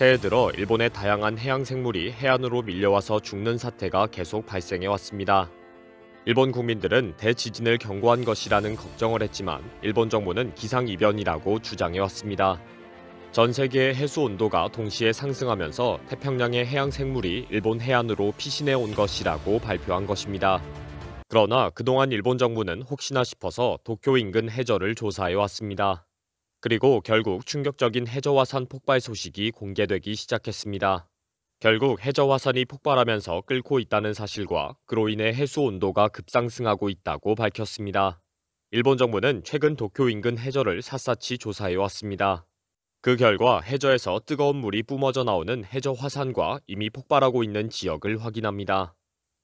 새해 들어 일본의 다양한 해양 생물이 해안으로 밀려와서 죽는 사태가 계속 발생해 왔습니다. 일본 국민들은 대지진을 경고한 것이라는 걱정을 했지만 일본 정부는 기상이변이라고 주장해 왔습니다. 전 세계의 해수 온도가 동시에 상승하면서 태평양의 해양 생물이 일본 해안으로 피신해 온 것이라고 발표한 것입니다. 그러나 그동안 일본 정부는 혹시나 싶어서 도쿄 인근 해저를 조사해 왔습니다. 그리고 결국 충격적인 해저화산 폭발 소식이 공개되기 시작했습니다. 결국 해저화산이 폭발하면서 끓고 있다는 사실과 그로 인해 해수 온도가 급상승하고 있다고 밝혔습니다. 일본 정부는 최근 도쿄 인근 해저를 샅샅이 조사해왔습니다. 그 결과 해저에서 뜨거운 물이 뿜어져 나오는 해저 화산과 이미 폭발하고 있는 지역을 확인합니다.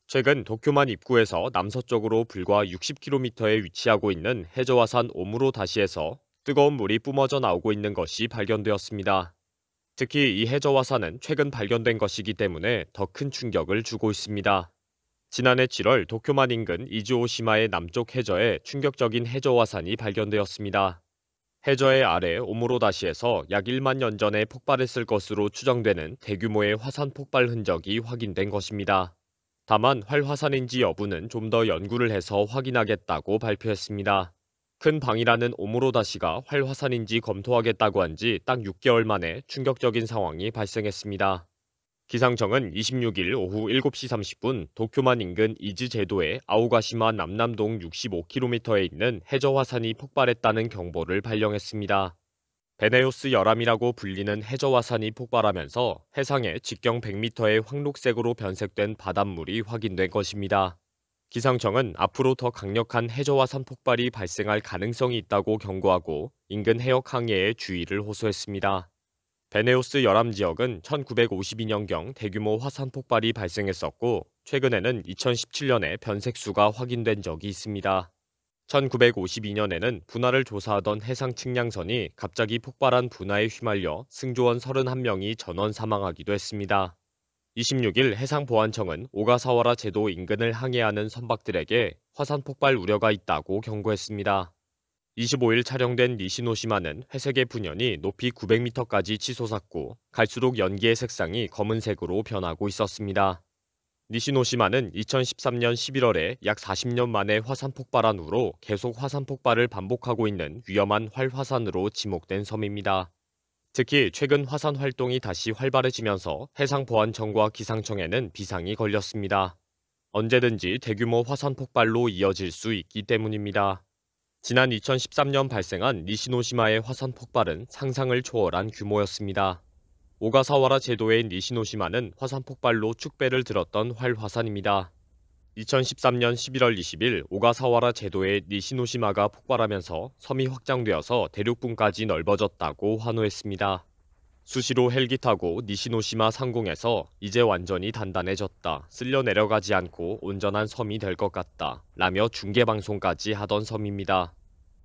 최근 도쿄만 입구에서 남서쪽으로 불과 60km에 위치하고 있는 해저화산 오무로다시에서 뜨거운 물이 뿜어져 나오고 있는 것이 발견되었습니다. 특히 이 해저 화산은 최근 발견된 것이기 때문에 더 큰 충격을 주고 있습니다. 지난해 7월 도쿄만 인근 이즈오시마의 남쪽 해저에 충격적인 해저 화산이 발견되었습니다. 해저의 아래 오모로다시에서약 1만 년 전에 폭발했을 것으로 추정되는 대규모의 화산 폭발 흔적이 확인된 것입니다. 다만 활화산인지 여부는 좀 더 연구를 해서 확인하겠다고 발표했습니다. 큰 방이라는 오모로다시가 활화산인지 검토하겠다고 한지 딱 6개월 만에 충격적인 상황이 발생했습니다. 기상청은 26일 오후 7시 30분 도쿄만 인근 이즈 제도의 아오가시마 남남동 65km에 있는 해저화산이 폭발했다는 경보를 발령했습니다. 베네오스 열암이라고 불리는 해저화산이 폭발하면서 해상에 직경 100m의 황록색으로 변색된 바닷물이 확인된 것입니다. 기상청은 앞으로 더 강력한 해저와 산폭발이 발생할 가능성이 있다고 경고하고 인근 해역 항해에 주의를 호소했습니다. 베네오스 열암 지역은 1952년경 대규모 화산 폭발이 발생했었고 최근에는 2017년에 변색수가 확인된 적이 있습니다. 1952년에는 분화를 조사하던 해상 측량선이 갑자기 폭발한 분화에 휘말려 승조원 31명이 전원 사망하기도 했습니다. 26일 해상보안청은 오가사와라 제도 인근을 항해하는 선박들에게 화산 폭발 우려가 있다고 경고했습니다. 25일 촬영된 니시노시마는 회색의 분연이 높이 900m까지 치솟았고 갈수록 연기의 색상이 검은색으로 변하고 있었습니다. 니시노시마는 2013년 11월에 약 40년 만에 화산 폭발한 후로 계속 화산 폭발을 반복하고 있는 위험한 활화산으로 지목된 섬입니다. 특히 최근 화산 활동이 다시 활발해지면서 해상보안청과 기상청에는 비상이 걸렸습니다. 언제든지 대규모 화산 폭발로 이어질 수 있기 때문입니다. 지난 2013년 발생한 니시노시마의 화산 폭발은 상상을 초월한 규모였습니다. 오가사와라 제도의 니시노시마는 화산 폭발로 축배를 들었던 활화산입니다. 2013년 11월 20일 오가사와라 제도의 니시노시마가 폭발하면서 섬이 확장되어서 대륙분까지 넓어졌다고 환호했습니다. 수시로 헬기 타고 니시노시마 상공에서 이제 완전히 단단해졌다. 쓸려 내려가지 않고 온전한 섬이 될 것 같다. 라며 중계방송까지 하던 섬입니다.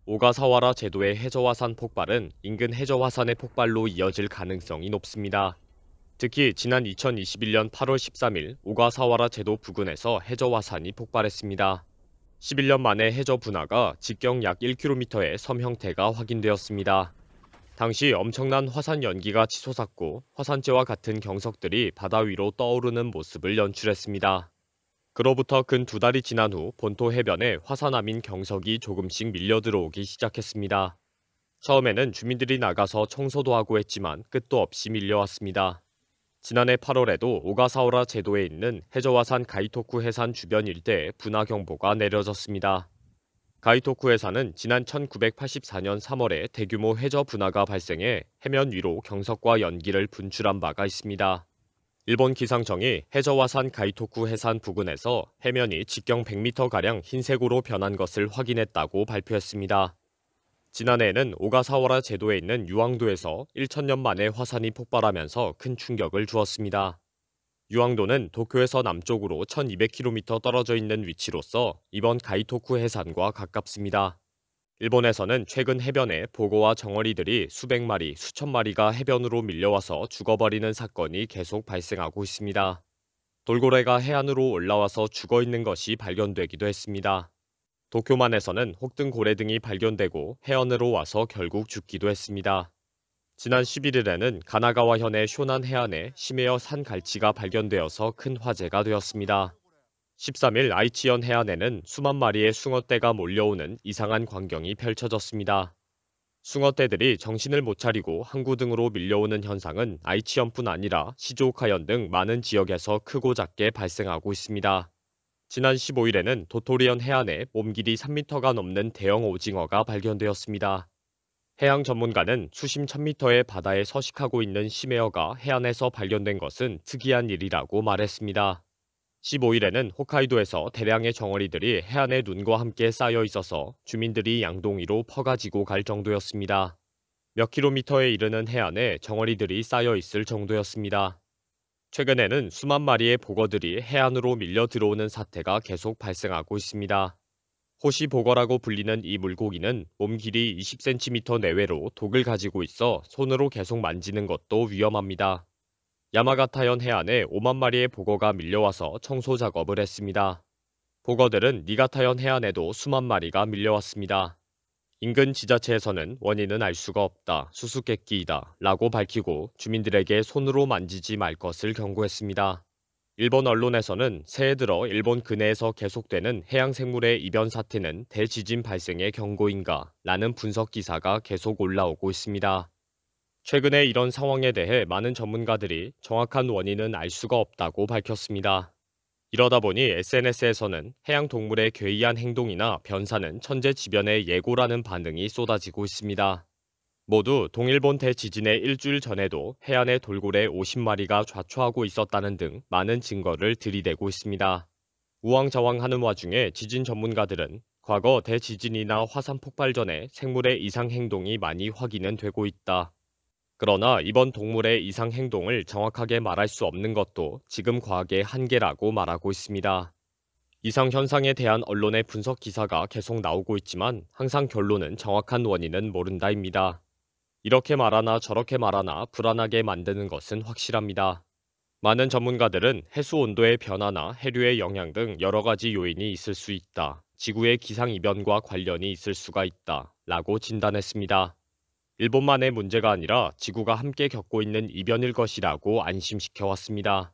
오가사와라 제도의 해저화산 폭발은 인근 해저화산의 폭발로 이어질 가능성이 높습니다. 특히 지난 2021년 8월 13일 오가사와라 제도 부근에서 해저 화산이 폭발했습니다. 11년 만에 해저 분화가 직경 약 1km의 섬 형태가 확인되었습니다. 당시 엄청난 화산 연기가 치솟았고 화산재와 같은 경석들이 바다 위로 떠오르는 모습을 연출했습니다. 그로부터 근 두 달이 지난 후 본토 해변에 화산암인 경석이 조금씩 밀려 들어오기 시작했습니다. 처음에는 주민들이 나가서 청소도 하고 했지만 끝도 없이 밀려왔습니다. 지난해 8월에도 오가사오라 제도에 있는 해저화산 가이토쿠 해산 주변 일대에 분화 경보가 내려졌습니다. 가이토쿠 해산은 지난 1984년 3월에 대규모 해저 분화가 발생해 해면 위로 경석과 연기를 분출한 바가 있습니다. 일본 기상청이 해저화산 가이토쿠 해산 부근에서 해면이 직경 100m가량 흰색으로 변한 것을 확인했다고 발표했습니다. 지난해에는 오가사와라 제도에 있는 유황도에서 1천년 만에 화산이 폭발하면서 큰 충격을 주었습니다. 유황도는 도쿄에서 남쪽으로 1200km 떨어져 있는 위치로서 이번 가이토쿠 해산과 가깝습니다. 일본에서는 최근 해변에 보고와 정어리들이 수백 마리, 수천 마리가 해변으로 밀려와서 죽어버리는 사건이 계속 발생하고 있습니다. 돌고래가 해안으로 올라와서 죽어 있는 것이 발견되기도 했습니다. 도쿄만에서는 혹등 고래 등이 발견되고 해안으로 와서 결국 죽기도 했습니다. 지난 11일에는 가나가와 현의 쇼난 해안에 심해어 산 갈치가 발견되어서 큰 화제가 되었습니다. 13일 아이치현 해안에는 수만 마리의 숭어떼가 몰려오는 이상한 광경이 펼쳐졌습니다. 숭어떼들이 정신을 못 차리고 항구 등으로 밀려오는 현상은 아이치현뿐 아니라 시조카현 등 많은 지역에서 크고 작게 발생하고 있습니다. 지난 15일에는 도토리현 해안에 몸길이 3m가 넘는 대형 오징어가 발견되었습니다. 해양 전문가는 수심 1000m의 바다에 서식하고 있는 심해어가 해안에서 발견된 것은 특이한 일이라고 말했습니다. 15일에는 홋카이도에서 대량의 정어리들이 해안의 눈과 함께 쌓여 있어서 주민들이 양동이로 퍼가지고 갈 정도였습니다. 몇 킬로미터에 이르는 해안에 정어리들이 쌓여 있을 정도였습니다. 최근에는 수만 마리의 보거들이 해안으로 밀려 들어오는 사태가 계속 발생하고 있습니다. 호시 보거라고 불리는 이 물고기는 몸 길이 20cm 내외로 독을 가지고 있어 손으로 계속 만지는 것도 위험합니다. 야마가타현 해안에 5만 마리의 보거가 밀려와서 청소 작업을 했습니다. 보거들은 니가타현 해안에도 수만 마리가 밀려왔습니다. 인근 지자체에서는 원인은 알 수가 없다, 수수께끼이다 라고 밝히고 주민들에게 손으로 만지지 말 것을 경고했습니다. 일본 언론에서는 새해 들어 일본 근해에서 계속되는 해양생물의 이변 사태는 대지진 발생의 경고인가 라는 분석 기사가 계속 올라오고 있습니다. 최근에 이런 상황에 대해 많은 전문가들이 정확한 원인은 알 수가 없다고 밝혔습니다. 이러다 보니 SNS에서는 해양 동물의 괴이한 행동이나 변사는 천재지변의 예고라는 반응이 쏟아지고 있습니다. 모두 동일본 대지진의 일주일 전에도 해안의 돌고래 50마리가 좌초하고 있었다는 등 많은 증거를 들이대고 있습니다. 우왕좌왕하는 와중에 지진 전문가들은 과거 대지진이나 화산 폭발 전에 생물의 이상 행동이 많이 확인은 되고 있다. 그러나 이번 동물의 이상 행동을 정확하게 말할 수 없는 것도 지금 과학의 한계라고 말하고 있습니다. 이상 현상에 대한 언론의 분석 기사가 계속 나오고 있지만 항상 결론은 정확한 원인은 모른다입니다. 이렇게 말하나 저렇게 말하나 불안하게 만드는 것은 확실합니다. 많은 전문가들은 해수 온도의 변화나 해류의 영향 등 여러 가지 요인이 있을 수 있다. 지구의 기상 이변과 관련이 있을 수가 있다. 라고 진단했습니다. 일본만의 문제가 아니라 지구가 함께 겪고 있는 이변일 것이라고 안심시켜왔습니다.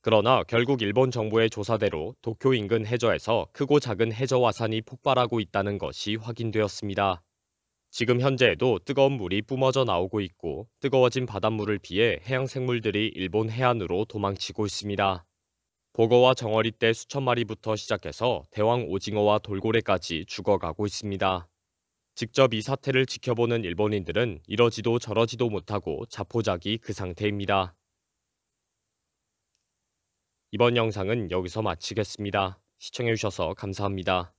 그러나 결국 일본 정부의 조사대로 도쿄 인근 해저에서 크고 작은 해저 화산이 폭발하고 있다는 것이 확인되었습니다. 지금 현재에도 뜨거운 물이 뿜어져 나오고 있고 뜨거워진 바닷물을 피해 해양 생물들이 일본 해안으로 도망치고 있습니다. 보거와 정어리 때 수천 마리부터 시작해서 대왕 오징어와 돌고래까지 죽어가고 있습니다. 직접 이 사태를 지켜보는 일본인들은 이러지도 저러지도 못하고 자포자기 그 상태입니다. 이번 영상은 여기서 마치겠습니다. 시청해주셔서 감사합니다.